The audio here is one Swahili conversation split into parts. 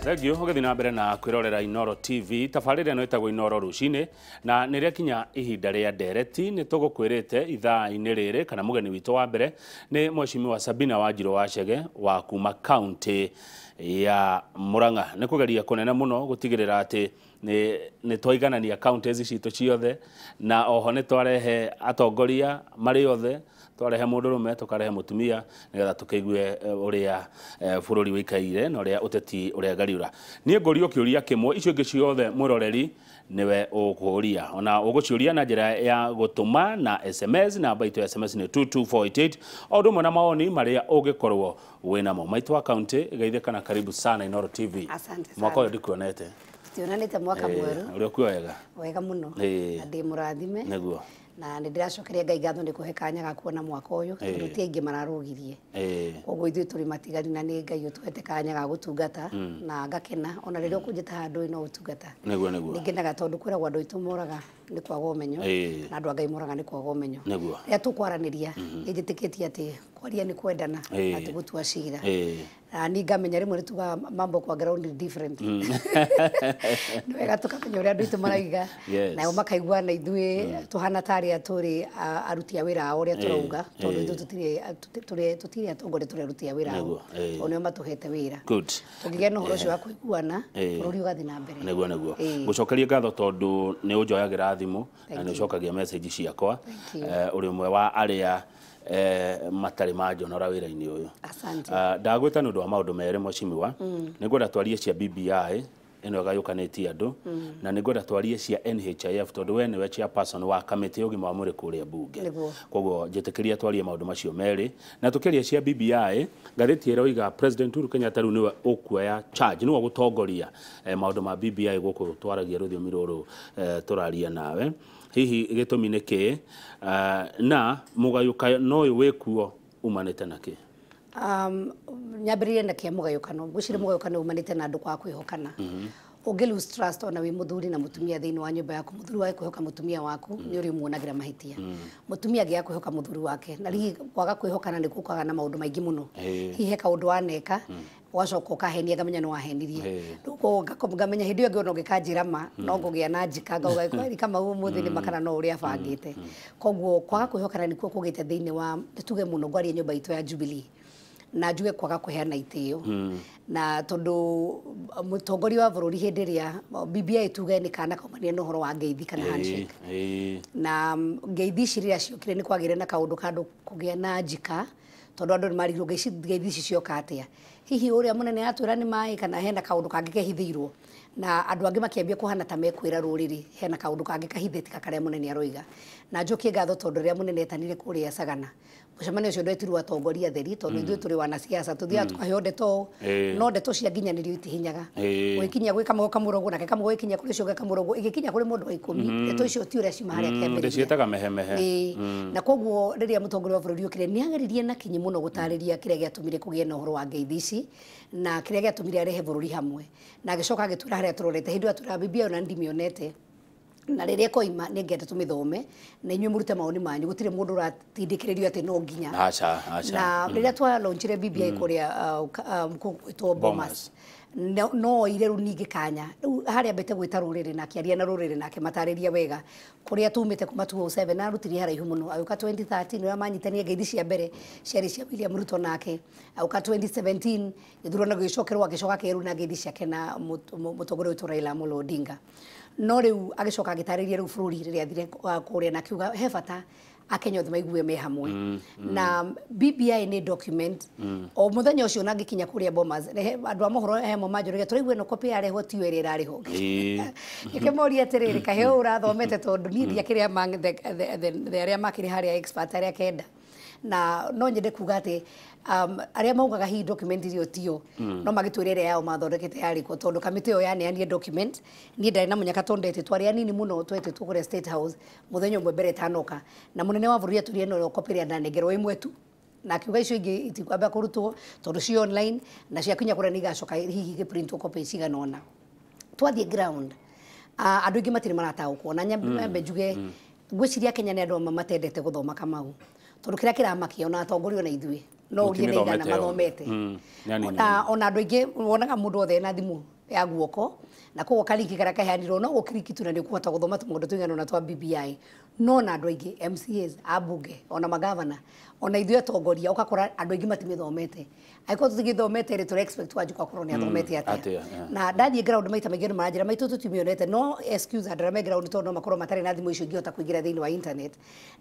thengio å gä thiä na mbere na kwä rorera inoro tv tabarä rä no ä inoro rå cinä na nä rä kinya ihinda rä a ndereti nä tå gå kwä rä te ithaa-inä rä rä kana må geni witå wa mbere nä mwecimi wa sabina wa njirå wa cege wa kuma kauntä ya må rang'a nä kå geria kå nene må no gå tigä rä ra atä nä twaiganania kauntä citå ciothe na oho nä twarehe atongoria marä othe twarehe må ndå rå me tå karehe må tumia nä getha tå käigue å eh, rä a eh, bå rå ri wä ikaire na å rä a å teti å rä a ngari ra niä ngå ria å kä å ria kä mwe icio ingä ciothe må roreri niwe ukuria ona ugucuria na njira ya gutuma na SMS na baito ya SMS ni 22488 odu mwana maoni maria ugikorwo winamo maitu wa county geitheka kana karibu sana Inoro TV asante sana mwaka ndikuonete eh, tionanite mwaka mweru uri kuo wega wega muno na ndi murathime niguo na nä ndä racokeria ngai ngatho nä kå he kanya gakuona mwaka å yå tondå ti aingä mararå koguo ithuä tå rä matigari na nä ngai å tuhete kanya ga eh. gå eh. tungata hmm. na ngakena ona rä rä a å kå njä ta handå no å tungata ningä tondå kwä ragwo andå aitå moraga nä kwaga å menyo mhm. na andå ngai moraga nä kwaga å menyo rä a tå kwaranä ria nä njä tä kä tie atä kwaria nä kwendana atä gå tua cira ni ngamenya rä mwe nä tugaga mambo kwa nä mm. wega tå kamenya å rä a andå aitå maraiga nayo makaigua na ithuä mm. tå hana tarä a tå rä aruti a wä ra ao å rä a tå rauga tondå ithuä tå tirä atongoria tå rä aruti a wä ra ao o nä o matå hete wä ra tå ngä gea na å horo å cio wa kå iguana bå rå ri å gathiä na mbere gå cokeria ngatho tondå nä å njoyagä ra thimå na nä å cokagia message yakwa å rä å mwe wa arä a eh, matarä ma njonora wä ra-inä å yå ah, ndagwä ta nä å ndå wa maå ndå merä mwecimiwa mm. nä ngwenda twarie cia bbi ä gayåkanä tie andå na nä ngwenda twarie cia nhif tondå we nä chairperson wa kamitä ya å gima wa mwä rä kå rä a mbunge koguo njä kä ria twarie maå macio meri na tå cia bbi ngathäti ero iga president uru kenyatta rä u nä å charge nä gå tongoria eh, maå ma bbi gå twaragia rå thiomi rå eh, turaria nawe hihi gä tå mi nä na må gayå kano å na kä Um, nyambĩrĩirie na kĩa mũgayũkano gwĩciria mm. mũgayũkano umanite na andũ kwa kwĩhokana mm-hmm. ũngĩ lose trust ona wĩ mũthuri na mũtumia thĩinĩ wa nyũmba yaku mũthuri wake kwĩhoka mũtumia waku mm. nĩ ũrĩ muonagĩra mahĩtia mm. mũtumia angĩaga kwĩhoka mũthuri wake na rĩngĩ kwaga kwĩhokana nĩ gũkaga na maũndũ maingĩ mũno hihi he kaũndũ waneka ũgacoka ũkahenia ngamenya nĩ wahenirie ngamenya hĩndĩ ĩyo ona ũngĩkanjĩra no ngũgĩa na njika ngauga kweri kamau ũmũthĩ makana no ũrĩa abangĩte koguo kwaga kwĩhokana nĩkuo kũgĩte thĩinĩ wa tuge mũno ngwarie nyũmba itũ ya Jubilee na njuge kwaga kuheana itio hmm. na tondu uh, mutongori wa bururi hindi uh, ria BBI tuge ni kana kaumania no horo wa geithi kana handshake hey, na um, ngeithi ici rira kire ni kwagire na kaundu kandu kugia na njika tondu andu nimarirwo ngeithi ici cioka atia hihi uria munene atwira ni mai kana hena kaundu kangi kehithirwo na andu angi makiambia kuhana ta mekwira ruriri hena kaundu kangi kahithitika karia munene aroiga na njokie ngatho tondu ria munene etanire kuria sagana mucemanio ucio ndetirwo atongoria atheri tondu ithuĩ mm. tũrĩ wanasiasa tũthiaga mm. tũkaheo ndeto ũũ no ndeto cia nginyanĩrio itihinyaga gwĩkinyia gwĩ kamwe kamũroguo nake kinya gwĩkinyia kũrĩ cio kamũroguo ĩgĩkinya kũrĩ mũndũ wa ikũmi mm. ndeto icio ti ũrĩa ciuma harĩa kĩambĩrĩriaciĩtaga mehemehe na koguo rĩrĩa mũtongoria wa bũrũri ũkire nĩageririe na kinyi mũno gũtarĩria kĩrĩa gĩatũmire kũgĩe na ũhoro wa ngeithi ici na kĩrĩa gĩatũmire arehe bũrũri hamwe na agĩcoka agĩtwĩra harĩa tũrorete hĩndĩ ĩyo atwĩra bibi ĩyo na ndimĩonete na rä rä a ä nä ngenda tå mä thome na inyuä må rute maoni manyu gå tirä må ndå å ratindä kä rä rio atä no nginya na rä rä a twalonjire bba kå rä a gwätwo bomas no oire rä u ningä kanya rä u harä ambä te gwä ta rå rä rä na akĩaria oh na rå rä rä nake matarä wega kå rä a tumä te kuma na arutirie haraihu må no agä ka å ya manyitania ngeithi cia mbere ciarä cia william ruto nake agå ka gä thurano gä cokerwo agä coka kä na ngeithi ciake na må tongoria wä tå raila må lodinga no riu agicoka rä riu thire uh, kå athire a na kiuga he bata akenya othe maigue me hamwe mm, mm. na BBI nĩ document mm. o mũthenya ũcio na ngĩkinya kũrĩa Bomas andũ a mohoro hemo manjũragia tũraigua ĩno kopi yarehwo tiyo ĩrĩa ĩrarĩho ngĩkĩmoria rä a the arä a makä rä harä a expert a kenda na no nyende kuga atä um, arä a maugaga hihi document icio tio mm. no magä twä re ä rä a yao mathondekete yarä kwo tondå kamä tä ä yo yaneanie document niä ndarä na må nyaka tondå ndetä twarä anini må no twetä tå kå state house må thenya å mwe mbere etanoka na må nene wa bå rå ri atå ria no kopä rä a ndanengerwo ä mwetu na kiuga icio ingä itikwamba kå rutwo tondå ci online na ciakinya kå rä a nä igacoka hihi gä printwo kopä cigana ona twathiä ground uh, ah, andå aingä matirä marataå kwo na nyambe mm. njuge mm. gwä ciria kenya nä andå matendete gå thoma kamau tondå kä rä a kä ona atongorio ona ithuä no å rie nä igana mathomete na ona andå aingä wonaga må ndå othe na thimå ya guoko na koguo karingi kara kaheanirwo no gå kirikitu na nä å kåhota gå thoma tå maå ndå tå igana ona twa bbi no na andå aingä mcas ambunge ona magavana ona ithuĩ atongoria ũgakora andũ aingĩ matimĩthomete angĩkorwo tũtigĩthomete rĩ tura expect wanjũka korwo nĩ athomete hmm, atĩa na ndathiĩ ground maita maingĩ nĩ maranjĩra maitũ tũtimĩonete no excuse andũ arĩa ground tondũ no makorwo matarĩ na thimũ icio ingĩhota kũingĩra thĩinĩ wa internet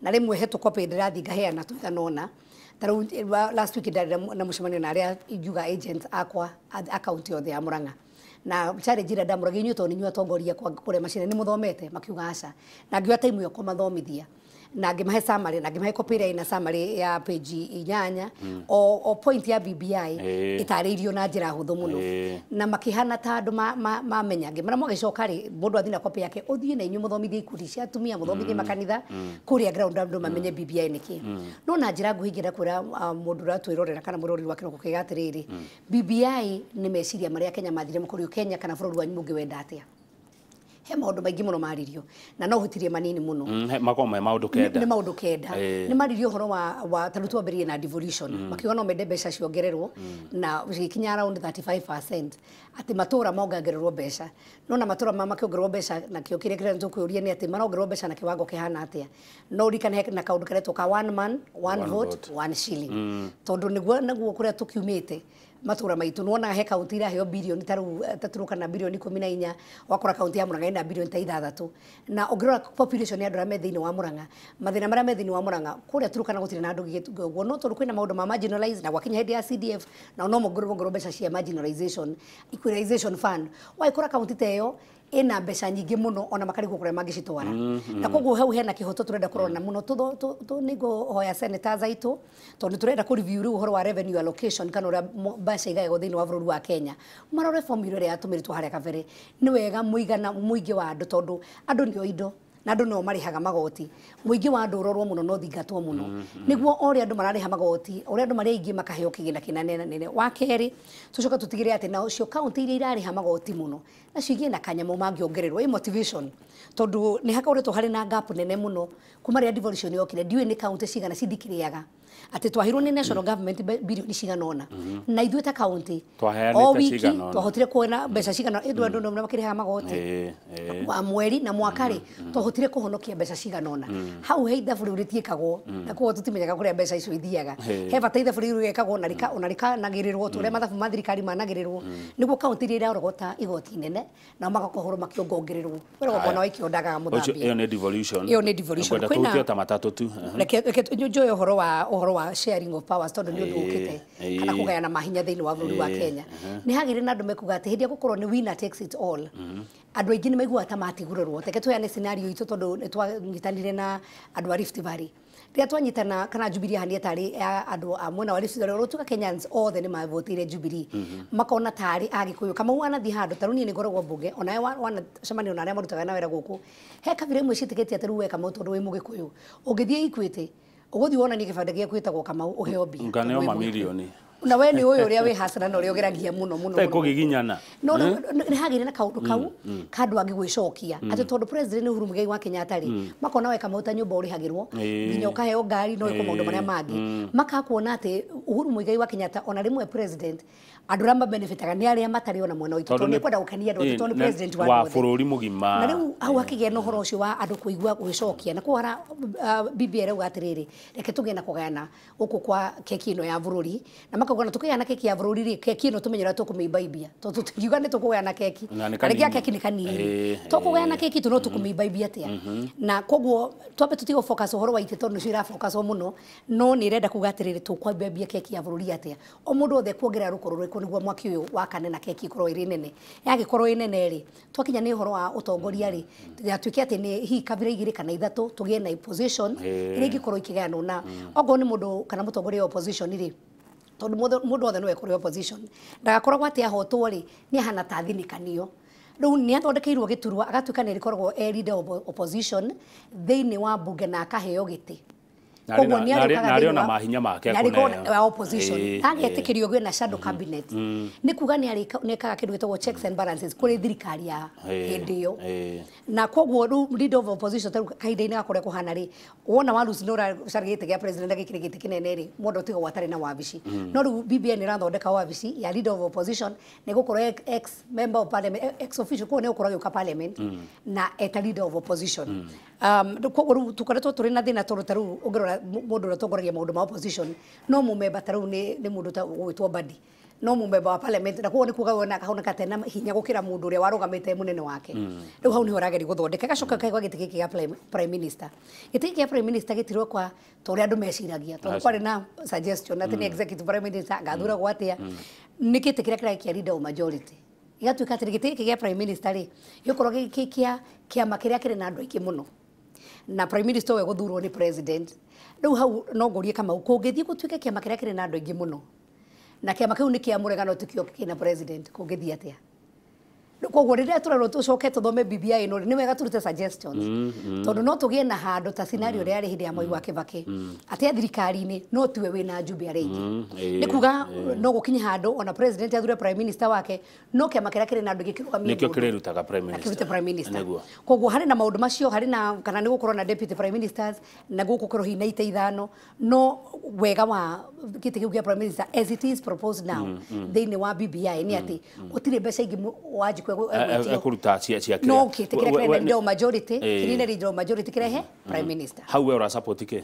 na rĩmwe hetu copy ndĩrathiĩ ngaheana tũiganona tarĩu eh, last week ndarĩ na mũcemanio na arĩa ingiuga agent akwa akaunti yothe ya Murang'a na challenge ira ndamoragia inyuĩ tondũ ninyuĩ atongoria kure macina ni mũthomete makiuga aca na ngĩoya time ĩyo kũmathomithia na ngimahe summary na ngimahe copy line na summary ya page inyanya mm. o, o point ya BBI hey. itaririo na njira huthu muno na makihana ta andu mamenya ma, ma ngimara mugicoka ri mundu athi na copy yake uthii na inyu muthomithi ikundi cia atumia muthomithi mm. makanitha mm. kuria ground andu mamenye mm. BBI niki mm. no na njira nguhingira kwira mundu uria twirorera kana murori wa kiroko kiga atiriri mm. BBI ni meciria maria Kenya mathire mukuri Kenya kana bururi wanyu wenda atia he maundu maingi muno maririo na no hutirie manini muno mm, makorwo ma maundu kenda ni maundu kenda ni maririo horo wa, wa tarä twambä na devolution mm. makiwa no mede besha ciongererwo mm. na gikinya around 35% ati matura moga mongongererwo besha no na matura mama ma makiongererwo mbeca na kio kire kire nzuku uri ni ati tå kå ria marongererwo mbeca na kiwango kihana atia a no rikane na kaå kare to ka one man one, one vote, vote one shilling mm. tondå nä guo kå rä a tå matura maitu nuona he kaunti ra heo bilioni taru eh, taturu kana bilioni ikumi wakora kaunti ya muranga ina bilioni ta na ungirora population ya drama thini wa Murang'a mathina mara na me thä wa Murang'a ranga kå rä a turukana gå tirä na andå gäguo no tondå kwina na ma marginalized na wakinya hä ya cdf na no mongorwo ngorwo mbeca cia marginalization equalization fund wa ikora kaunti teyo ina mbeca nyingi muno ona makarigwo kuria mangicitwara mm -hmm. na koguo hau hena kihoto turenda kurona muno tu tu nigo hoya zaitu to ni turenda ku review ru horo wa revenue allocation kana uria mbeca igago thini wa bururu wa Kenya marore formula ria yatumiritwo haria kabere ni wega muigana muingi wa andu tondu andu ndio indo na andu no marihaga magoti muingi wa andu rorwo muno no thingatwo muno mm-hmm. niguo andå andu ha magoti a andu mari aingi makaheo kigina kinane na nene wa keri tigä tutigire ati na ucio county iria ha magoti muno na igä na kanyamo mangä i motivation tondu ni hakoretwo hari na gap nene muno kuma a devolution yokire ndiwe ni county cigana aga atä twahirwo nä national government birioni cigana ona mhm. na ithuä ta kauntä o wiki twahotire kuona mbeca cigana ä ndå andå mhm. nomna makä rä haga magoti wa mweri na mwaka-rä mhm. twahotire kå honokia mbeca cigana ona hau he ithabu rä u rä tiäkagwo na koguo tå timenyaga kå rä a mbeca icio ithiaga he bata ithabu rä u rĩgekagwo ona rĩkanagä rä rwo tå rä a mathabu ma thirikari managä rä rwo nä guo kauntä iria rogota igoti inene nao magakohorwo makĩongongererwo rwo wä mwana wa ikĩondaga må thambia ä yo nä ta matatå tu eh? reke njå å horo wa wa sharing of powers tondu ni undu ukite kana kugayana mahinya thiini wa bururi wa Kenya uh-huh. ni hagire na andu mekuga ati hindi gukorwo ni winner takes it all mm-hmm. andå aingä nä maiguaga ta matigurarwo reke tweyane scenario itå tondå nä twanyitanire na andå a Rift Valley rä twanyitana kana jubiri hania tarä andå a mwena wa tuka kenyans othe nä mavotire jubiri mm-hmm. makona tarä agä kå yå kamau anathiä handå tarä u niä nä ngoragwo mbunge onawe wanacemania ona arä a marutaga nawera gå kå he kabira imwe ciä tä gä tie atä rä u we kamau tondå wä må gä kå yå å ngä thiä ikuä uguthi wona ni gibande gia gwitagwo kama uheo mbia nganeo mamirioni na we nä å yå å rä a wä hacana na å rä a å geragia må no ni hmm? nokå gä hagä re na kaå kau hmm, hmm. kandå angä gwä cokia atä tondå nä huru mũigai wa kenyatta-rä makona weka mahuta nyå mba å rä hagä rwo nginya å kaheo ngari no wä kå maå mangä makakuona atä uhuru muigai wa kinyata ona rimwe president andå arä a mabenebitaga nä arä a ona mwena witå tondå nä kwenda gå kania andå tondå president wa bå rå na rä u hau no gä horo å wa andå kuigua igua gwä na kåhara uh, bbl uga atä rä rä reke tå na kå uku kwa keki ä ya bå na makaugana tå kä gayana keki ya bå rå ri rä keki ä no tå menye å rä a tå keki na rä ngä a keki nä kanini tokå gayana keki tå no mm-hmm. tå kå mm-hmm. na koguo twambe tå tigå horo wa itä tondå nä cio irabocwo må no no nä ä renda kuga atä keki keki ya bururi atia o mundu othe kuongerera rukoro rwiko niguo mwaki uyu wakane na keki ikorwo iri nene yagikorwo i nene ri twakinya ni uhoro wa utongoria ri atuike ati ni hi kabira igiri kana ithatu tugie na position iri ngikorwo ikiganwo na ogo ni mundu kana mutongoria wa opposition ri tondu mundu othe no kuri opposition ndagakoragwo gwati ahotwo ri ni hana tathinikanio riu nä athondekeirwo gä turwa agatuä ka nä rä koragwo eride opposition thä inä wa mbunge na akaheo gä koguo nä arä mahinya make agäetä kä rio gwe na shadow mhm. cabinet mhm. nä kuga nä ekaga kä ndå gä tagwo checks and balances kå rä thirikari ya hä eh, ndä ä yo eh. na koguo rä u leader of opposition tarä kahinda-inä gakorä kåhana rä wona walus nä å racarä tä gä a president gä kä rä gä tä kä nene rĩ mũndũ tigwo atarĩ na wabici mhm. no rĩu BBI nĩ ĩrathondeka wabici ya leader of opposition nĩ gũkorwo e- ex member of parliament e- ex official koguo nĩ gũkorwo agĩũka parliament na eta leader of opposition Um, tukoretwo tå rä na na tondå ta rä u å ngä rora må ndå tongoragia maå ma opposition no må memba taru rä u nä ta gå gwä badi no må memba wa parliament na koguo nä kuga ona kahoneka tena hinya gå kä ra må ndå å rä a warå munene wake hmm. rä u hau nä ho rageri gå thondeka gacoka kaigwa gä tä gä kä gä kä gä gä kwa ta å rä a andå meciragia tondå kwarä na suggestion na nä hmm. executive prime minister agathuragwo hmm. atä a nä gä tä kä rä a kia leader majority gĩgatuĩka atĩ gĩtĩ gĩkĩ gĩa prime minister rĩ gĩkorwo gĩ kĩa kĩama kĩrĩa kĩrĩ na andũ aingĩ mũno na prime minister we guthurwo ni president riu hau no ngorie kama kungithie gutuike kiama kiria kiri na andu ingi muno na kiama kiu ni kia muregano tikio kina president kungithie atia koguo rä rä a tå rerwo tå coke tå thome bibia ä no nä wega tå rute tondå no tå gä e na handå ta cinario rä a rä hä ndä ya mwaiwa kä bakä atä a thirikari-inä no tiwe wä na njumbe arä aingä nä kuga no gå kinye handå ona president athure prime minister wake no kä ama kä rä a kä rä na andå gä kä rå gamia nä kä o kä rä rutaga koguo harä na maå ndå macio harä na kana nä gå korwo na deputy prime ministers na gå kå korwo hihi na ite ithano no wega wa gä tä gä u gä a prime minister as it is proposed now mm, mm. thä inä wa bbi nä atä gå tirä mbeca ingä wanjikå akuruta ciake no ukite kire kire ndio majority kirine ndio majority kirehe prime minister hau we ura support ke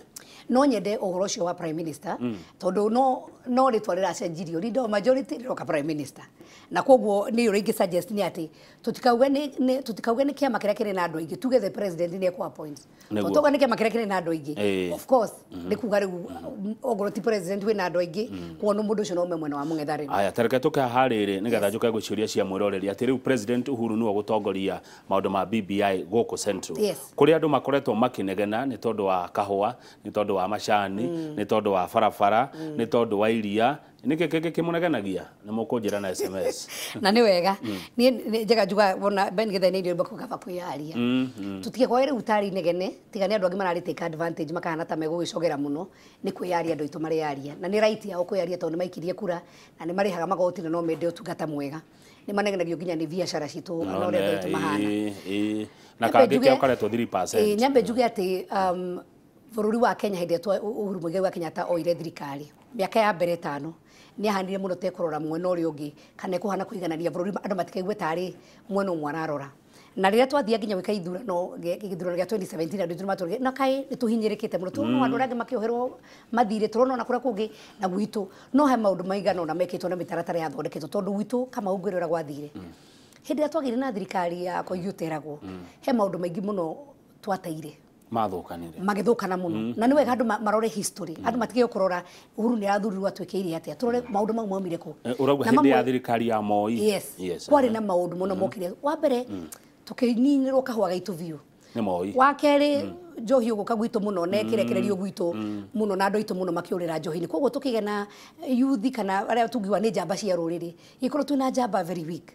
no nyende uhoro ucio wa prime minister mm. tondu no no ritwa riracenjirio rindo majority riroka prime minister na koguo ni uri ingi suggest ni ati tutikauge nä tutikauge nä kä rä a kä rä na andå aingä tuge the president nä ekå appoint tåtauga nä kä ama kä rä a kä rä na andå aingä of course mm-hmm. nä kuga rä u mm-hmm. ongorwo ti president wä na andå aingä mm-hmm. kuona må ndå å cio no me mwena wa må ng'etharä aya tareke tå keharä rä nä getha njå ke gå ciå ria cia mwä roreri atä rä u president uhuru nä wo gå tongoria maå ma bbi gå kå central kå rä andå makoretwo makä negena nä tondå wa kahå nä tondå wa macani mm. nä tondå wa barabara mm. nä tondå wa iria nike keke kä må negenagia nä må kå na sms na ni wega mm. ni njega njuga wona bengethainä irio mbakå gaba kwä yaria mm-hmm. tå tige kwaä rä u tarä inegene tiga nä andå angä mararä take advantage makana ta megu gicogera muno ni no nä kwä yaria andå aitå marä na ni right ya kwä aria tondå nä maikirie kura na ni mari haga magoti na no mende utugata mwega ni manegenagio nginya nä biacara citå na å rä a andå aitå mahana na kangä kä akoretwo nyambe njuge atä um, bå rå ri wa kenya hä ndä uhuru må wa Kenya ta oire thirikari miaka ya mbere tano nä ahanire må no tekå mwena å rä a å ngä kana kå hana kå iganania bå rå ri andå matikaigue tarä mwena å mwe ararora na rä rä a twathia nginya gwä ka ithurano gä a 2017 andå na kaä nä tå hinyä rä kä te må no tå rona mm. andå arä angä makä oherwo mathirä tå rona kå na gwitå no he maå ndå maigana na mekä two na mä taratara yathondeketwo tondå gwitå kamau ngwä rä gwathire hä ndä ä na thirikari ya koiu teragwo mm. he maå ndå maingä må no twataire mathukanire magithukana muno mm. na ni wega andu marore history mm. andu matige kurora uhuru ni athurirwo atwikiire atia turore mm. maundu mau maumire ku urauga eh, hindi ya thirikari ya moi yes kwari na maundu muno hmm. mokire wa mbere hmm. tukininirwo kahwa gaitu viu ni moi wa keri hmm. njohi å gå muno ne må no nekärekereria å gwitå na andå aitå muno makiurira makä å rä ra njohi-nä koguo tå kä na yuthi kana arä a ni nä njamba cia ruriri ikoro rä na njamba very weak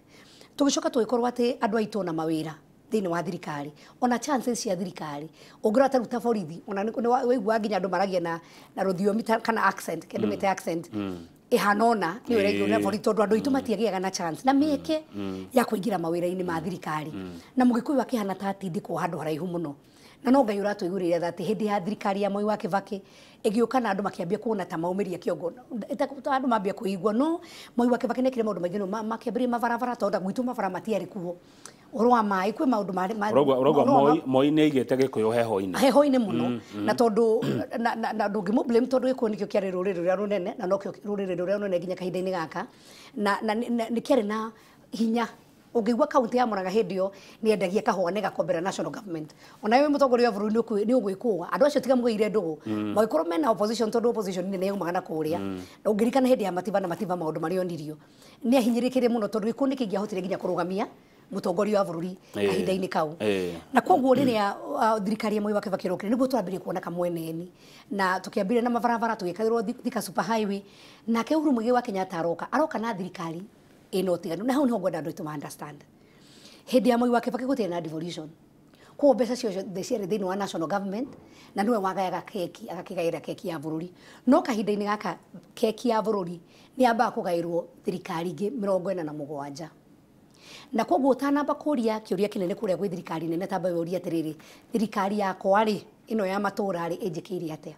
tå gä ati tå gä korwo na mawä thini wa thirikari ona chances cia thirikari ungirwa taruta borithi ona wigua nginya andu maragia na na ruthiomi kana accent kendu mm. mete accent ihanona ni uregi una borithi tondu andu itu mm. matiagiaga na chance na mieke mm. ya kuingira mawira-ini ma thirikari na mugikuyu akihana ta atindikwo handu haraihu muno na no ngai uratwiguririra that hindi ya thirikari ya moyo wake vake igiuka na andu makiambia kuona ta maumiria kiongo andu mabia kuigwa no moi wa kivaki nekire maundu maingi makiambirie mabarabara tondu gwitå mabara matiarä kuo urwa mai kwi maundu mari urogwa urogwa moi moi ni igete gikuyu heho-ini heho-ini muno mm, mm. na tondu na ndungimu blame tondu gikuyu nikio kiari ruriri ruria runene na nokio ruriri ruria runene nginya kahinda-ini gaka na nikyare na hinya ungiigua kaunti ya muraga hindi iyo ni endagia kahua ni gakombera national government ona wi mutongoria wa bururi ni ugwikua andu acio tiga mugeire ndugu mm. magikorwo mena opposition tondu opposition nene yaumaga na kuria ungirikana hindi ya mativa na mativa maundu maria onirio ni ahinyirikirie muno tondu gikuo ni kingiahotire nginya kurugamia mutongoria wa bururi eh. ahinda-ini kau eh. na koguo ya uh, thirikari ya mwaiwa kibaki rokire niguo turambirie kuona kamwe kamweneni na tukiambirie na mabarabara tugikairwo thika super highway nake uhuru muigi wa Kenya taroka aroka na thirikari ino tiganu na hau ni ngwenda ndo aitu ma understand hindi ya mwaiwa kibaki gutire na devolution koguo mbeca ciothe ciarĩ thĩinĩ wa national government na nĩwe wagayaga keki agakigaĩra keki ya bururi no kahinda ini gaka keki ya bururi ni aba kũgaĩrwo thirikari ngi mĩrongo ĩna na mũgwanja na koguo utanamba kuria kiuria kinene kuria gwi thirikari nene tamba uria atiriri thirikari yakwa ri ino ya matura ri injikiire atia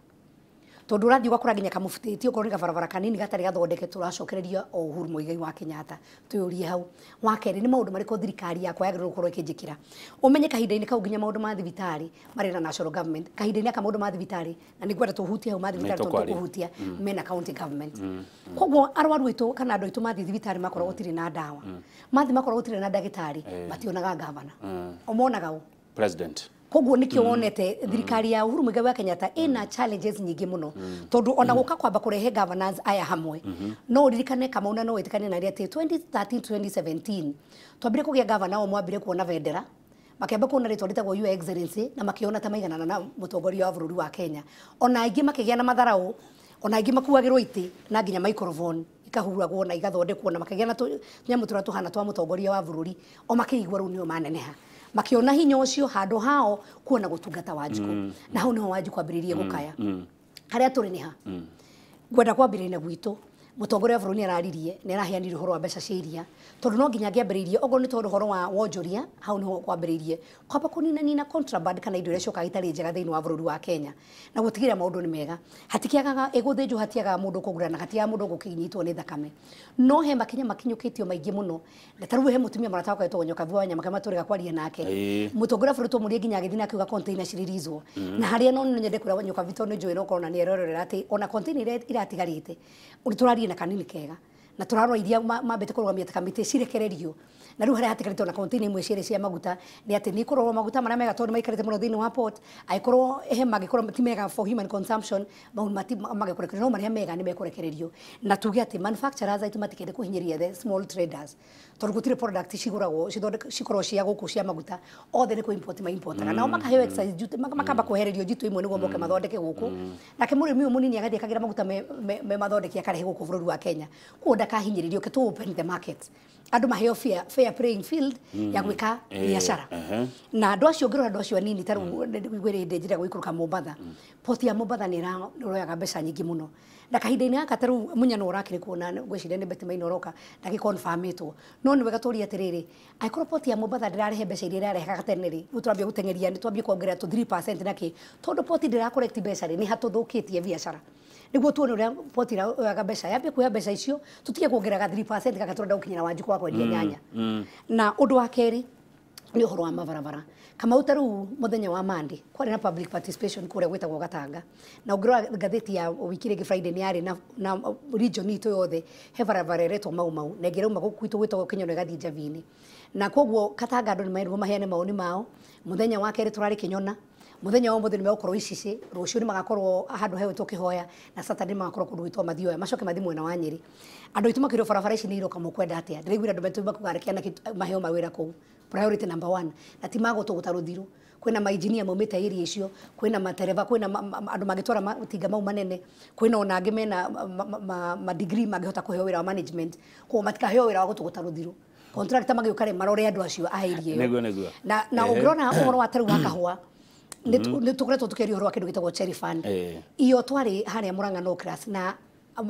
tondu rathi gakora nginya kamufutiti ukorwo ni gabarabara kanini gatari gathondeke turacokereria o uhuru muigai wa Kenyatta tuyurie hau wa keri ni maundu mariko thirikari yakwa yagirwo gukorwo ikinjikira umenye kahinda-inĩ kau nginya maundu ma thibitari mari na national government kahinda-inĩ ka maundu ma thibitari na ni ngwenda tũhutie hau ma thibitarĩ tondũ tũkũhutia mm. Mm. mena county government mm. koguo arwaru aitũ kana andũ aitũ mathiĩ thibitarĩ makorwo gũtirĩ na ndawa mathi makorwo gũtirĩ na ndagĩtarĩ eh. mationaga gavana ũmonaga ũ president koguo nikio mm. wonete mm. thirikari ya Uhuru mwega wa Kenyatta ina mm. challenges nyingi muno tondu ona guka kwamba kurehe governors aya hamwe mm-hmm. no uririkane kama una no itikane na ati 2013 2017 twambire kugia governor wa mwambire kuona vendera makiamba kuona ritwa ritagwo your excellency na makiona ta maiganana na mutongoria wa bururi wa Kenya ona aingi makigia na matharau ona aingi makuagirwo iti na nginya microphone ikahuragwo na igathondekwo na makagia na tũnyamũ tũrĩa tũhana twa mutongoria wa bururi o makĩigua rĩu nĩo maneneha makiona hinya ucio handu hao kuona gutungata wanjiku mm, mm. na hau niho wanjiku ambiririe gukaya mm, haria turi ni ha ngwenda kwambiriria na gwitu mutongoria wa bururi araririe na raheanire horo wa besa sheria tondu no nginya ngiambiriirie ogo ni tondu horo wa wonjoria hau niho kwambiriirie kwamba kunina nina contraband kana indo iria cokaga itari njega thiini wa bururi wa kenya na gutigirira maundu ni mega hatikiagaga iguthinjwo hatiagaga mundu kugurana hatiagaga mundu gukinyitwo ni thakame no he makinya makinyukitio maingi muno na taru he mutumia mwana takwa etwo nyoka vwa nyama kama tũrĩga kwaria nake mutongoria bũrũri twamurie nginya agĩthiĩ na akiuga container ciriricwo mm-hmm. na harĩa no nyende kwĩra nyoka vitũ nĩ njũĩ no na nĩ erorera ati ona container iria uri tũraria marie na kanini kega na turarora iria mambete kurugamia ta kamiti cirekererio na riu haria hatikarite ona kaunti-inä imwe cierä cia maguta nä atä nä ikå maguta marä mega tondå nä maikarä te wa port angäkorwo he mangä ti mega for human consumption mau magäkå no marä mega nä mekå na tuge atä manufacturers aitå matikende kå the small traders tondå gå tirä product cigåragwo cikoragwo cia gå kå cia maguta othe nä kå import maimportaga nao makaheo makamba kwehererio njitå imwe nä moke mathondeke gå kå nake må rä mi å må nini agathiä akagä ra maguta me mathondeki akarehe gå kå bå rå ri wa kenya koguo ndakahinyä rä rio ketå open the market andå maheo fair, fair playing field ya gwä ka biacara na andå acio ngä rora andå acio anini tarä u gwä rä ndä njä ra gå ikå rå ka mombatha poti ya mombatha nä royaga mbeca nyingä må no na kahinda-inä gaka ta u munya no å rakä rä kuona gwäciria nä mbete maina å roka ndagä two no nä wega tå ria atä rä rä angä poti ya mombatha ndä rarehe mbeca iria irarehaga tene rä rä u tå rambia gå teng'eria nä twambie kuongerera tå na kä tondå poti ndä rakorekt mbeca rä nä ha tå thå kä tie biacara niguo tuone uria poti yoyaga mbeca yambie kuoya mbeca icio tutige kuongereraga 3% kaka tå renda gå kinyä ra wa kwendia mm, nyanya mm. na å ndå wa kerä ni å horo wa mabarabara kama utaru rä wa mande kwa na public participation kure weta kwa gatanga na ugira ngä ya wikire ki friday ni ari na, na region ito yothe he barabara reto mau mau na gira ngä rauma weta kwa kinyo tagwo kinyona gathiä njavi-inä na koguo katanga andå nä mairwo maheane maoni mao må wa kere turari kinyona muthenya wa wa kuro isisi rucio ni magakorwo handu hewe tukihoya na saturday magakorwo kundu gwitwo mathioya macoke mathi mwena wa nyeri andu itu barabara ici ni iroka mukwenda atia ndiraiguire andu metu makugarekia na maheo mawira kuu priority number one na ti magũtũgũta rũthiru kwĩna mainjinia maumĩte area icio kwĩna matereva, kwĩna andũ magĩtwara matinga mau manene kwĩna ona angĩ mena madigrii mangĩhota kũheo wĩra wa management Kwa matikaheo wĩra wa gũtũgũta rũthiru contractor magĩũka rĩ marore andũ acio a area ĩyo na na ũngĩrona ũhoro wa tarĩu wa kahũa nĩ mm-hmm. tũkoretwo tũkĩaria ũhoro wa kĩndũ gĩtagwo cherry fund iyo twarĩ harĩa mũrang'a no class na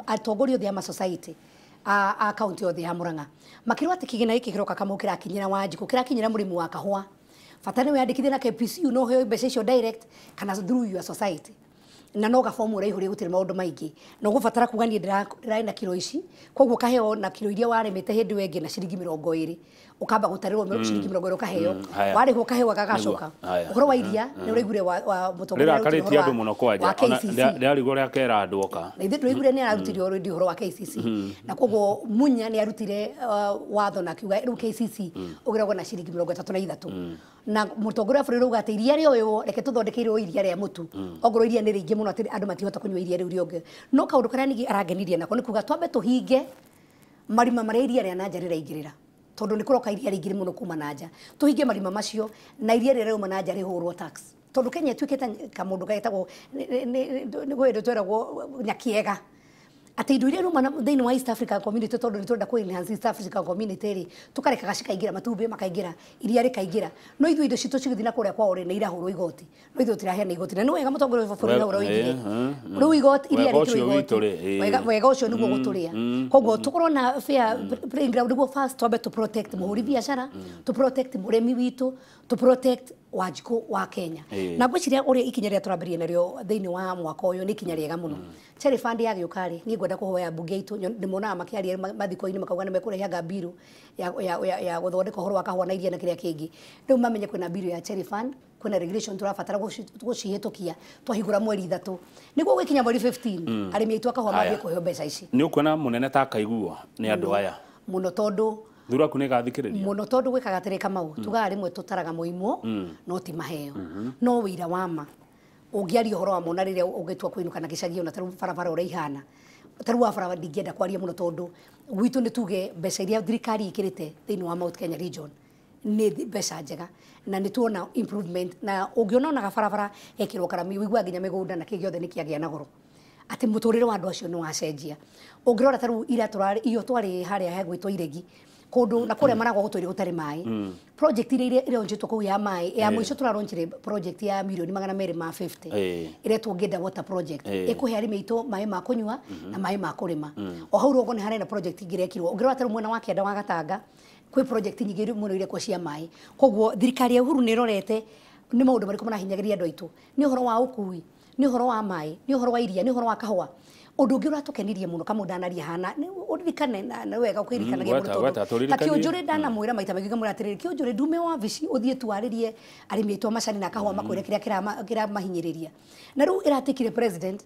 atongoria othe ya ma society a a county othe ya muranga makirwa ati kigina iki kiroka kamau kirakinyira wanjiku kirakinyira murimu wa kahua bata nä wandä kithie na you know heo mbeca icio direct kana through your society na no gabomu raihu rä gå tirä maå ndå maingä na gå batara kuga ndä raä na kiro ici koguo kaheo na kiro iria warä mä te hä ndä na ciringi mä rongo ä rä ukamba gutarirwo ciringi mm. mirongo ĩrĩ ũkaheo mm, warĩhwo ũkaheo gagacoka ũhoro wa iria mm. nĩ ũraiguire wa mũtongorirĩrakarĩtie andũ mũno kwanja rĩarigwo rĩa kera andũ oka na ithuĩ ndũraiguire nĩ ararutirio rĩndĩ ũhoro wa KCC na koguo munya nĩ arutire uh, watho na akiuga rĩu KCC ũgeragwo na ciringi mĩrongo ĩtatũ na ithatũ na mũtongoria wa bũrũri rauga atĩ iria rĩoywo reke tũthondekeirwo iria rĩa mũtu ongorwo iria nĩ rĩingĩ mũno atĩ andũ matihota kũnyua iria rĩu rĩonge no kaũndũ karĩa arangenirie nako nĩ kuga twambe tũhinge marima marĩa iria rĩa nanja rĩraingĩrĩra tondu ni kuroka iria ringi muno kuma na nja tuhinge marima macio na iria rĩrĩa rauma nanja nja rĩhũrwo tax tondu Kenya ĩtuĩkĩte kamundu ni nĩ gwĩndũ tweragwo nyakiega atä indo iria iruma thiini wa East Africa community tondu ni twenda kuenhance East Africa community ri gashika ingira matumbi makaingira iria ri rikaingira no ithu indo citå cigithina kå rä a kwaore nä irahå rwo igoti no ithu tå iraheana igoti na nä wega mũtongoria wa bũrũri na å rä ru igoti iria ri rä igoti eh. wega å cio ni guo turia tå rä a koguo tå korwo na hmm. nä guo twambe tå må hå ri to protect må rä mi witå tå wanjiku wa kenya hey. na ngwiciria uria ikinya ria turambirie nario thiini wa mwaka uyu ni ikinya riega muno mm. cherry fund yagiuka ri ni ngwenda kuhoya mbunge itu ndimuonaga makiaria mathiko-ini makauga nimekureheanga mbiru ya, ya, ya, ya guthondeka uhoro wa kahua na iria na kiria kingi riu mamenye kwina mbiru ya cherry fund kwina regulation turabatara gucihitukia twahigura mweri ithatu niguo gwikinya mweri 15 mm. arimi aitu akahua mambie kuheo mbeca ici ni ukuona munene ta kaiguo ni andu mm. aya muno tondu thura ku nigathikiriria muno tondu gwikaga atiri kamau mm. tugaga rimwe tutaraga muimu mm. no ti maheo mm-hmm. no wira wama ungiaria uhoro wa mona riria ungitua kwinuka na gicagia na taru barabara ihana taru wa barabara ndingienda kwaria muno tondu gwitu ni tuge mbeca iria thirikari ikirite thiini wa Mount Kenya region nä mbeca njega na nä tuona improvement na å ngä ona onaga barabara hekä rwo karami wiguaga nginya mä na kä ni kiagia na goro ati muturire wa andå acio ni wacenjia å ngä rora tarä ira turari iyo twari haria hegwä iregi kundu na kuria maragwa gutwiri utari mai project ile ile ironjitwo kuu ya mai ya eh. mwico turarunchire project ya milioni magana meri ma 50 ire tuongeda water project ikuhe eh. arimi meito mai ma kunywa mhm. na mai ma kurima mm. o hau rogo ni harena project ingire kirwo ungirwa taru mwena wa kienda wa gatanga kwi project nyingi muno ire kwa cia mai koguo thirikari ya uhuru ni rorete ni maundu mariku marahinyagiriria andu aitu ni uhoro wa ukui ni uhoro wa mai ni uhoro wa iria ni uhoro wa kahwa undu ungi uratũkenirie muno ndanaria hana ũririkane na wega ũkĩririkanagia mm, mũno ta kĩũnjũrĩ ndanamwĩra mm. maita maingĩ ngamũratĩrĩri kĩũnjũrĩ ndume wabici ũthiĩ twarĩrie arĩmi aitũ a macani na kahũa mm. makwĩre kĩrĩa kĩramahinyĩrĩria na rĩu ĩratikire president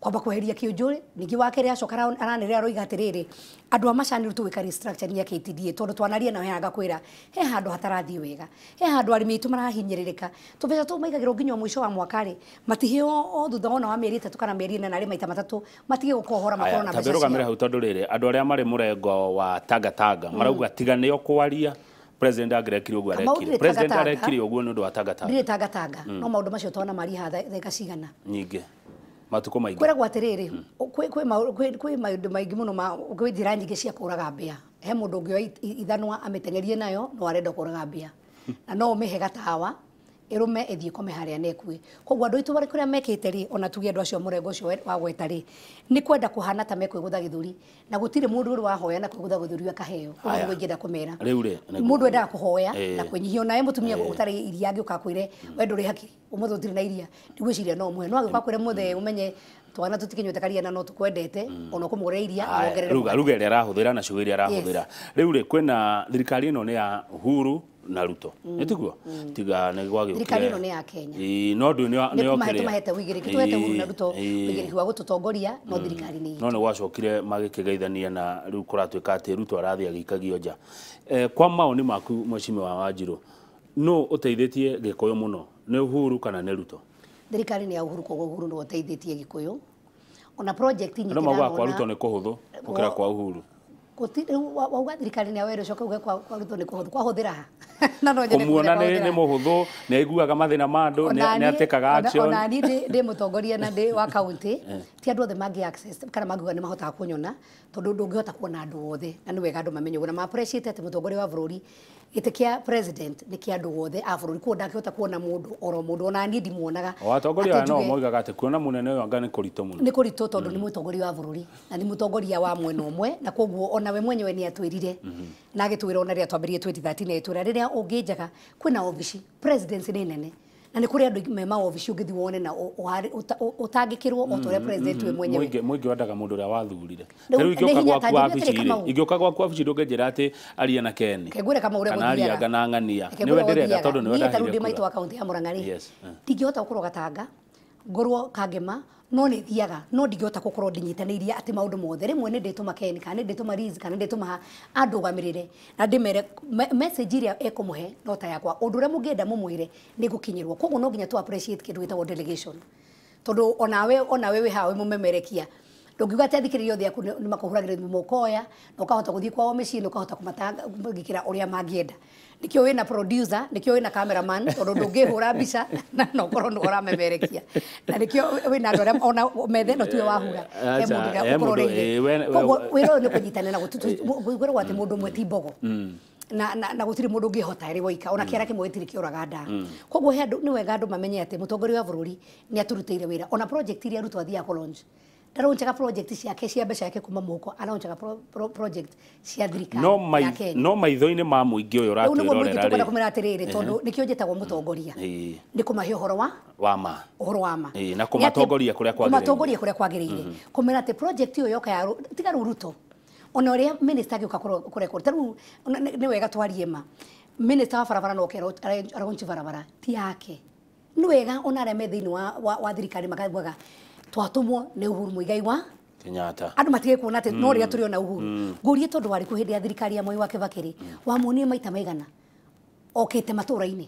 kwamba kweheria kiunjuri ningi wake ria coka aranire aroiga atiriri andu a macani tu wika restructuring ya KTDA tondu twanaria nawe aga kwira he handu hatarathii wega he handu arimi itu marahinyiririka tubeca tu maigagirwo nginya mwico wa mwaka ri matihio o thutha ona wa mieri itatu kana mieri ina na ri maita matatu matige gukohora makorwo na mbeca tabirugamire hau tondu riri andu aria mari murengo wa tangatanga mm. marauga tiganio kwaria president agerekire uguo arekire president arekire uguo ni undu wa tangatanga ndirä tangatanga no mm. maå ndå macio twana mariha thega cigana nyingä matuko maingi kwiragwo atiriri kwi maundu maingi muno kwi njira nyingi cia kuraga mbia he mundu ungioya ithanwa amitengerie nayo no arenda kuraga mbia na no umihe gatawa irume ithie kome haria nekwe koguo andu itu bari kuria mekite ri ona tugi andu acio murengo ucio wa gweta ri ni kwenda kuhana ta mekwe gutha githuri na gutire mundu uri wahoya na kwigutha githuri akaheo koguo ngenda kumera riu ri mundu enda kuhoya eh. na kwinyihia ona eh. we mutumia utari iria angiuka ukakwire we nduri haki umuthi utire na iria ni gwiciria no muhe no agiuka kwire muthe umenye twana tutikinyuite karia na no tukwendete mm. ona kumugurira iria awongerere ruga ruga ria arahuthira na ciugo arahuthira riu ri kwina thirikari ino ni ya uhuru na ruto mm. nä tiguo mm. tiga nä gwagä thirikari ä no nä ya kenya no ndå nä mahete wigä na ruto wigä rä wa gå tå tongoria no thirikari ni no nä gwacokire magä kä geithania na rä u kåratuä ka ruto arathiä agä ikagio nja kwa maå maku mwecimä wa wanjirå no å teithä tie ne uhuru kana nä ruto thirikari nä ya uhuru kwa uhuru no woteithä tie gä kå ni ona project nyingä kwa ruto nä kå hå kwa uhuru Eh, wauga thirikari nä awere å coke uge kwarutwo nä kå hå thå kwahå thä ra kåmuona nä må hå thå nä aiguaga mathä eh. na ma andå nä atekaga onani ndä må tongoria na ndä wa kauntä ti andå othe mangä kana mangiuga nä mahotaga kå nyona tondå ndå ngä hota kuona andå othe na nä wega andå mamenye guo na mapreciate atä må tongoria wa bå rå ri gä kä president nä kä andå wothe a bå rå ri kuo hota kuona må ndå oro må ndå ona niä ndimuonaga atongoria aya nao moigaga kuona må nene ũyũ anga nä kå ritå må ni nä kå ritå tondå mm. nä må tongoria wa bå rå ri na nä må tongoria wa mwena å mwe na koguo onawe mwenyewe nä atwä rire mm-hmm. na agä twä ra ona rä a twambä rie twä tithatinetwä ra rä rä a å ngä njaga kwä na obici nä nene na nä kå rä andå me maobici å ngä thiä wone na å tangä kä rwo o ta å rä a president we mm, mwenyewe må ingä wendaga må ndå å rä a wathurire tarä u ingä å ka gwaku wabici ndå ngä atä aria na keni kana arianga na ng'ania nä wenderenda tondå nä wendatarä u ndä maitå akaunti ya må rang'arä eh. ndingä hota gå korwo gatanga ngorwo kangema no nä thiaga no ndingähota gå korwo irie atä maå ndå mothe rä mwe nä ndä tå ma keni kana nä ndä tå ma kana ndä tå maha andågamä rä re na ndä mere message ä rä a ekå må he nota yakwa å ndå å rä a må ngä enda må mwä re nä gå kinyä rwo koguo no nginya tå kä ndå gä tagwo tondå onawe onawe wä hawe må memerekia ndungiuga atä athikärä othe aku nä makåhå ragä rä thumu ukoya na ukahota gå thiä kwao mä ciä na ukahota kå kä ra å rä a mangäenda nä kä na nä kä na cameraman tondå ndå ngä hå mbica na korwo nä ũramemerekia na nä kä o wä na andå ona methe no tiwe wahura he må ndå å rä a å kororeire koguo wä ra å yå na gwä ragwo atä må ndå å mwe ti mbogo mm. na na, na gutiri mundu ngihota ri waika ona mm. kiara kimwe gitiri kiuraga nda mm. koguo he andu ni wega andu mamenye ati mutongoria wa bururi ni aturutire wira ona project iria arutwo athia ku launch ndaronjaga project ciake cia mbeca yake kuma muko aronjaga pro, pro, project cia thirikari no mai no maitho-ini ma muingi uyu ratirorera rä kumira atiriri tondu nikio njitagwo mutongoria ni kumahe uhoro wa wama uhoro wama na kumatongoria kuria kwagiriire kumatongoria kuria kwagiriire kumira ati project iyo yoka ya tiga ruruto ona uria minister agiuka kurekwo taru ni wega twarie ma minister wa barabara no kero aronji barabara ti yake ni wega ona aria me thiini wa wa thirikari makaiguaga twatumwo nä uhuru huru må igai wa Kenyatta andå matige kuona atä no rä a tå rä ona å huru mm. ngå rie tondå warä ya thirikari ya mwai wa kibakirä mm. maita maigana okä te matå ra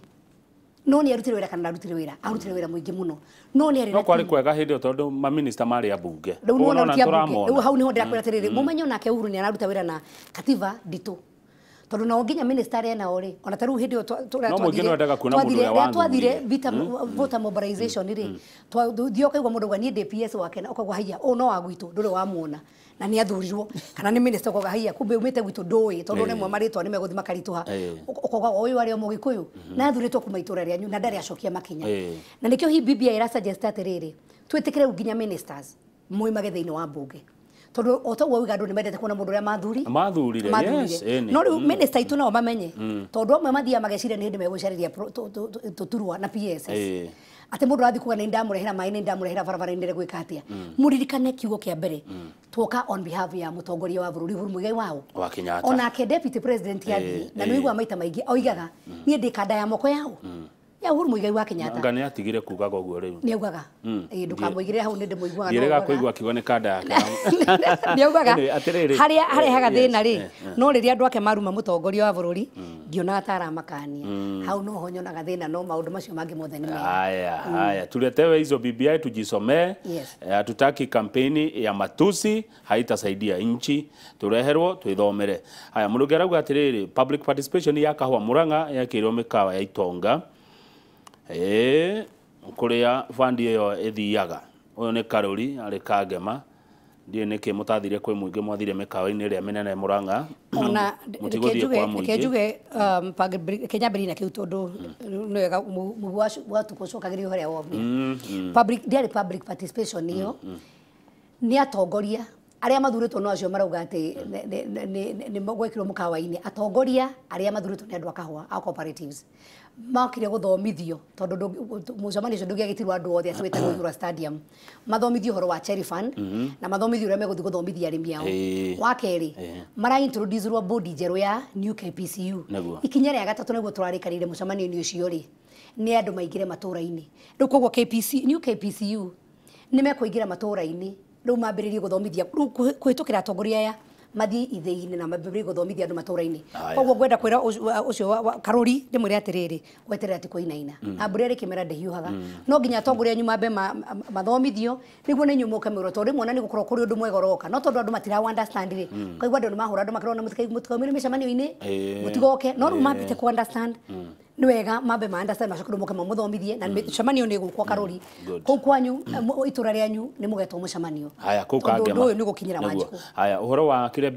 no nä arutire wira kana arutire wira arutire wira muingi muno ingä må no no nä arä no kwarä kwega hä ndä ä yo tondå maminista ndu ambunge rä u hau nä ho ndä rakwä ra mm. atä onake uhuru ni araruta wä na katiba ditu tondu nao nginya minister ena ore ona taru hindi twathire vita hmm? Hmm. voter mobilization hmm. ri thio kaigwa mundu gwa ni DPS wake na ukagwa å u no wa gwitu nduri wa muona na nä athurirwo kana nä minister ukoga haiya kumbe umite gwitå ndåä tondå nemwe marĩtwa nä megåthi makarituha ukoga å yå o må gä na athurĩtwo kuma itå ra rĩanyu na ndarä acokia makinya na nä kä o hi bibi ä ra atä rä rä twä tä kä re nginya mwä mage thä inä wa mbunge tondu oto wa wiga andu ni mendete kuona mundu uria mathuri mathurire yes no riu mm. minister itu nao mamenye mm. tondu amwe mathia magecire ni hindi megũcereria tuturwa na PSS atä må ndå rathi kuga nä ndamurehera maini nä ndamurehera barabara ndere gwä ka atä kiugo kä mbere mm. tuoka on behalf ya må tongoria wa bå rå ri huru mũigai wao onake deputy president yathiä na nä maita maingä oigaga nie ndikanda ya moko yao ya uhuru muigai wa kenyatta ngani atigire kuga goguo riu ni augaga ii hmm. ndukamwigire hau ni ndimuiguaga ndiraga kuigua kiugo ni kanda yake ni augaga haria harehaga thina ri no riria andu ake maruma mutongoria wa bururi hmm. ngionaga atara aramakania hmm. hau no ho nyonaga thina no maundu macio mangi mothe ni mega haya haya tuletewe hizo BBI yes. Eh, hatutaki kampeni ya matusi haitasaidia nchi tureherwo twithomere haya murungi arauga atiriri public participation ya kahwa muranga ya mikawa ya itonga ĩĩ kuria bandi iyo ithiaga uyu ni karuri ari kangema ndirä nä kä må tathire kwä må ingä mwathire mä kawa-inä ä rä a mä nene må ranga kenjuge kä nyambä na kä u tondå nä wega watukå cokagä rä å harä a womia ndiarä ä yo nä atongoria aria mathuritwo no acio marauga ati ni gwekirwo mukawa-ini atongoria aria mathuritwo ni andu a kahua a cooperatives makire guthomithio tondu mucemanio ucio ndungiagitirwo andu othe ati wetagwo Ihura stadium mathomithio horo wa cherry fund mhm. na mathomithio uria meguthi guthomithia arimi ao wa keri mara introducerwo board njeru ya new KPCU ikinya ria gatatu niguo turarikanire mucemanio-ini ucio ri ni andu maingire matura-ini riu koguo KPC new KPCU ni mekuingira matura-ini rä u mambä riu kuhitukira atongoria aya mathi ithĩinĩ na mambĩrĩrie gũthomithia andũ matũra-inĩ koguo ngwenda kwĩra ũcio karũri ndĩmwĩre atĩrĩrĩ weterere ti kũinaina na mm. mbura ĩrĩ kĩmera ndĩhiũhaga mm. no nginya atongoria anyu mambe mathomithio nĩguo nĩ nyumũke mwĩro nä rĩmwe ona nĩ gũkorwo kũrĩ ũndũ mwega ũroka no tondũ andũ matira understand rĩ mm. kaigua andũ nĩ mahũra andũ makĩrona mũtikaumĩre mĩcemanio-inĩ mũtigoke no rĩu mambĩte kũ understand nä wega mambe maandaca macokero må ke mamå thomithie na mm. cemanio nä gå kwa mm. karori kå u kwanyu eh, itå ra rä anyu nä må getwo må cemanio ndå å yå nä gå kinyä ra wanjikå haya å horo wa kä rä a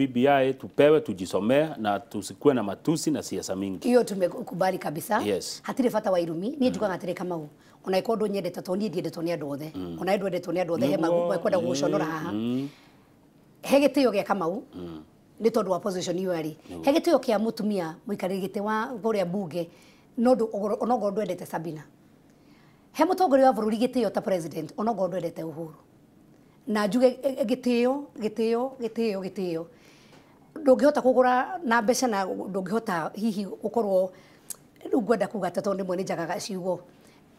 bbi tu jisome na tu tusikue na matusi na siasa mingi iyo hiyo tumekubali kabisa yes. hatirä bata wa irumi niä mm. njugaga atä rä kamau ona ikorwo ndå nyendete to niä ndiendetwo nä andå othe ona ndwendetwo nä andå othe he makwenda gå gå conora haha he gä tä o gä a kamau nä tondå wa position iyo arä he gä tä o kä a må tumia må ikarä gä tä wa gå rä a mbunge no ndu onogo ndwendete Sabina he mutongoria wa bururi gitio ta president onogo ndwendete Uhuru na njuge e, e, gitio gitio gitio gitio ndungihota kugura na mbeca na ndungihota hihi ukorwo riu ngwenda kuga ta tondu mwe ni njagaga ciugo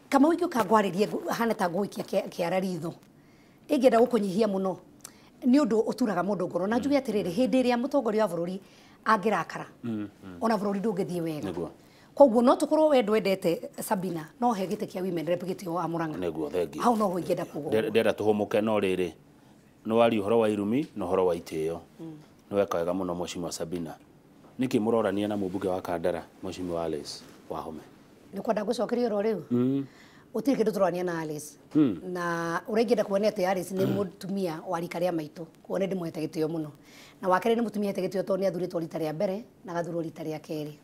kamau ingä å ka hana ta ngå ikia kä ara ritho ä ngä enda gå kå nyihia må no nä å ndå å turaga ngoro na njuge atä rä rä hä ndä ä rä wa bå rå mm, mm. ona bå rå ri ndå wega koguo no tukorwo we ndwendete Sabina no he gite kia women rep gite wa Muranga niguo thengi hau no ho ingenda kugo ndera tuhumuke no riri no wari uhoro wa irumi no uhoro wa itio mm. no wekawega muno wa Sabina niki murorania na mubunge wa Kandara wa Alice Wahome ni kwenda gucokeria ro riu mm utire kindu turania na Alice hmm. na uria ingenda kuonia ati Alice ni hmm. mutumia mm. wa rika ria maitu kuona ndimwete gitio muno na wakere ni mutumia ete gitio to ni athuritwo rita ria mbere na gathurwo rita ria keri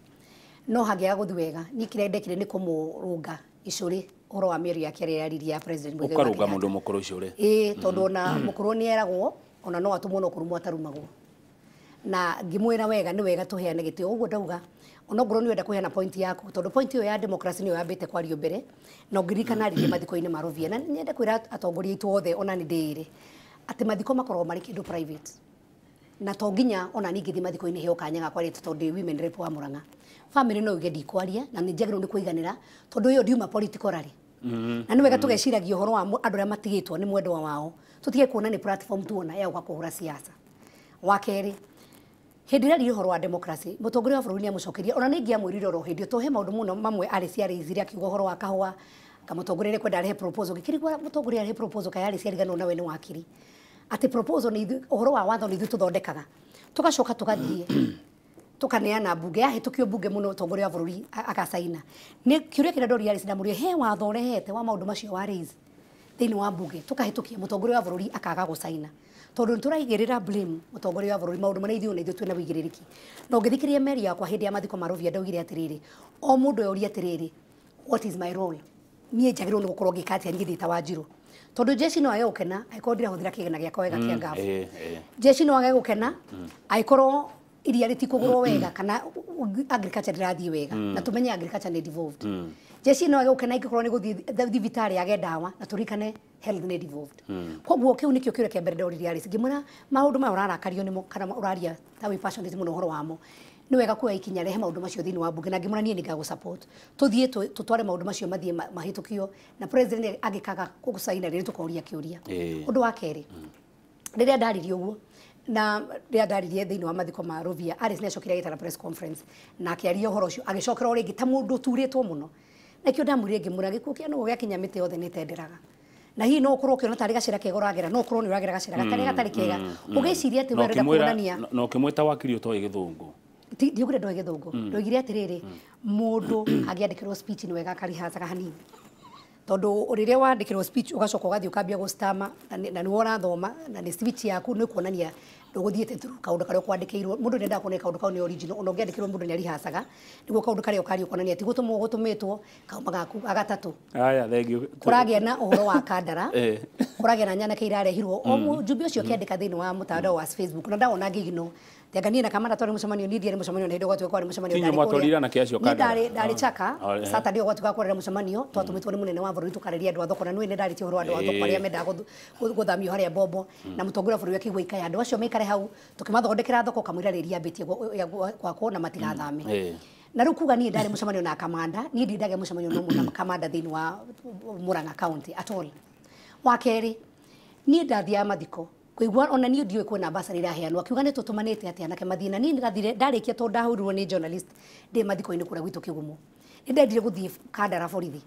no hangiaga guthwega ni kirendekire ni kumurunga icuri uro wa mĩario yake rĩrĩa aririe ya president Mugabe ukaruga mundu mukuru icuri e tondu na mukuru ni eragwo ona no atumwo no kurumwa atarumagwo na ngimwira wega ni wega tuheane gitio uguo ndauga onokorwo ni wenda kå heana point yaku tondu point iyo ya democracy ni yo yambä te kwario mbere na å ngä ririkana mathiko mm-hmm. ini maruvia na nyende kwä ra atongoria itu othe ona ni ndä ati mathiko makoro mari kindu private na to nginya ona ni thiä mathiko ini heo kanya gakwarä tondu women rep wa muranga family no ugedi kwaria na ni jagiru ni kuiganira tondu tondå ä yo ndiuma politikorarä mm-hmm. na ni wega mm-hmm. tå geciragia å wa andu arä a ni two nä mwendwa wao tutige kuona ni platform tuona ya gå kå hå ra ciaca wa kerä hä ndä ä rarire wa democracy mutongoria tongoria wa bå rå ri nä amå cokerie ona nä ingä amwä rire oro hä ndä å tåhe maå ndå må no mamwe arä ciarä akiuga å horo wa kahåa kamutongoria kwenda arehe proposal gikirigwa mutongoria arehe proposal kayari ciarigana na we ni wakiri ati proposal ni uhoro wa watho ni ithu tuthondekaga tugacoka tugathie tukaneana mbunge yahĩtukio mbunge muno tongoria wa agacaina nĩ kĩũria kĩrĩa ndoria rĩci ndamuria he watho ũrehete wa maũndũ macio wa rĩci thĩinĩ wa mbunge tũkahĩtukia mũtongoria wa bũrũri akaga gũcaina tondå nä blame må wa bå rå ri maå na ithuä twä na na å meri yakwa hä ya mathiko ma ndaugire atä o må ndå oria atä what is my role niä njagä rwo nä gå korwo ngä katia jeci no age gå kena angä korwo ndirahå wega kä mm, ngabo eh, eh. jeci no age gå kena iria ritikugurwo wega kana agriculture ndirathiĩ wega na mm. tumenye agriculture nĩ devolved mm. jeci no agũke na ingĩkorwo ni guthi thibitari age dawa na turikane health nĩ devolved mm. guo ke nĩkĩo kĩũre kĩa mbere ndorire arĩci ngĩmwĩra ma urara kario ni kana uraria ta we passion passionate mũno ũhoro wamo ni wega kuoya ikinya rehe maundu macio thini wa mbunge na ngimona niä nä ngagå tåthiä tåtware maundu macio mathiä mahä tå kio na agä kaga gå caina rä rä tå koria kä å ria wa kere rä rä a guo na rä ndaririe thä inä wa mathiko ma rovia aris nä acokire agä press conference na akĩaria å horo å cio agĩcokera o rĩngĩ ta mũndå turä two må no nakio ndamwä rire ngä må yothe ni tenderaga na hihi no kuro korwo å kä ona tarä gacira kega å no kuro ni uragira å ragera gacira hmm, gatarä gatarä kega ugeciria hmm, hmm. ati wera da kuonania no å ta wakiri å igithungu ti thå ndo igithungu ndo igire atiriri mundu thå speech ni wega kari rä må hanini tondu wa wandikirwo speech ugacoka ugathii ukambia gustama na ni wona thoma na ni speech yaku ni kuonania nduguthiite through kaundu kare kwandikirwo mundu ni ndaa kuonia kaundu kau ni original ona ungiandikirwo mundu ni arihacaga niguo kaundu kare ukari kuonania ti gutumwo gutumitwo kauma gaku agatatu aya thank you kuragia na uhoro wa kandara eh. kuragia na nyanake irarehirwo o mujumbe mm. ucio kiandika thiini wa mutandao wa facebook na ndawona ngigino thiangania na kamana tondu mucemanio ni thiere mucemanio na indo gwatuka mucemanio ndari tori na kiasi kada ndari ndari chaka sata saturday gwatuka kwarira mucemanio twatumitwo ni munene wa bũrũri tukareria andu a thoko na nĩ nĩ ndarĩtie ũhoro wa andũ a thoko arĩa eh. mendaga gũthamio harĩa bobo hmm. na mũtongoria wa bũrũri akĩigua ya andũ acio maikare hau tũkĩmathondekera thoko beti ya kwa kwa na matigathame hmm. eh. na rä kuga niä ndarä må na kamanda ni ndindage må cemanio nomå na kamanda thä wa Murang'a county at all wa ni niä ndathiaga mathiko kuigua ona niä ndiå kwona mbacara iraheanwo akiuga nä tå tå manä te atä anake mathiä na niä gathire ndarä kia tondå ndahå rirwo nä ndä mathiko-inä kå rä a gwitå kä gumo nä ndendire gå thiä kandara borithi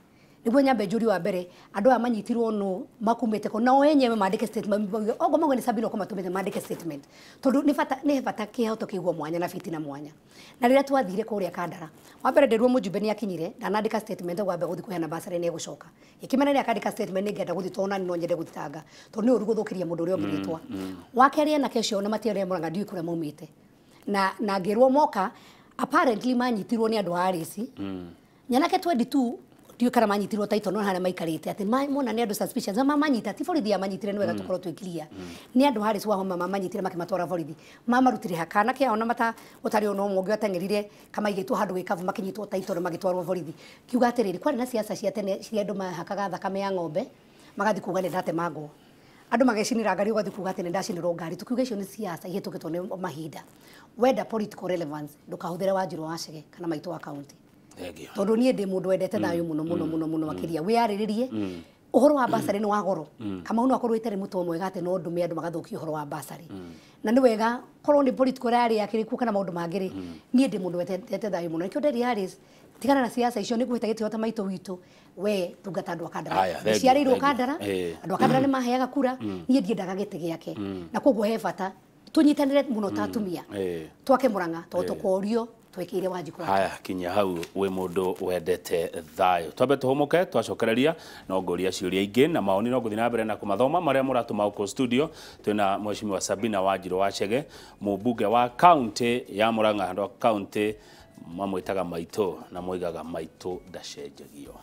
niguo nyambe njuri wa mbere andu aya manyitirwo no makumite ko nao enyewe mandike statement mbuge ogo mauga ni sabino ko matumite mandike statement tondu ni bata ni bata kihoto kiguo mwanya na fitina mwanya na rĩrĩa twathire kũrĩa kandara wa mbere nderirwo mũjumbe nĩ akinyire ndanandĩka statement gwambe gũthi kũheana basarĩ nĩ gũcoka ĩkĩmena nĩ akandĩka statement nĩ ngenda gũthi tona no nyende gũthitanga tondũ nĩ ũru gũthũkĩria mũndũ ũrĩa ũngĩ rĩtwa mm, mm. wa kerĩ ena kecio na matiarĩa mũranga ndiũĩ kũrĩa maumĩte na na ngĩrwo moka apparently manyitirwo nĩ andũ a arĩci mm. nyanake 22 ndiå kana manyitirwo taito no harä a maikarä te atä mona nä andå mamanyita ti borithi amanyitire nä wega mm. tå korwo twä kiria mm. nä andå harä wahoma mamanyitire makä matwara borithi mamarutire hakana kä ao na mata å tarä å no må ngä atengerire kamaigä two handå gä kavu makä nyitwo taitå na magä twarwo borithi kiuga atä rä rä kwarä na ciaca cia tene ciria andå mahakaga thakame ya ng'ombe magathi kuga nä ndatemangwo andå magecinä ngari å gathi kuga atä nä ndacinä rwo ngari tå kiuga icio nä ciaca ihä tå kä two nä mahinda wenda political relevance ndå kahå thä re wanjirwo wacege kana maitå wa kaunti tondu nie ndi mundu wendete dayo muno mm. muno muno mm. muno makiria mm. wiariririe uhoro wa basari ni wa goro kamau no akorwite ri mutwe mwega ati no ndume andu magathukia uhoro wa basari na ni wega korwo ni political rally yakiriku kana maundu mangi ri nie ndi mundu wendete dayo muno nikio nderi yaris tigana na siasa icio nä kå hä tagä tä ta maitå witå we tungata andå akandara nä ciarä irwo kandara andå akandara nä maheaga kura niä ndiendaga gä tä gä ake na koguo he bata tå nyitanä re må no ta atumia twake må rang'a tondå tå korio twekire wanjiku haya kinya hau we mundu wendete thayo twambe tuhumuke twacokereria no nguria ciuria ingi na maoni no nguthi na mbere na kumathoma maria muratuma uko studio twina mheshimiwa Sabina Wanjiru wa Chege mubunge wa kaunti ya Murang'a andu a kaunti mamwĩtaga maito na moigaga maitũ ndacenjagio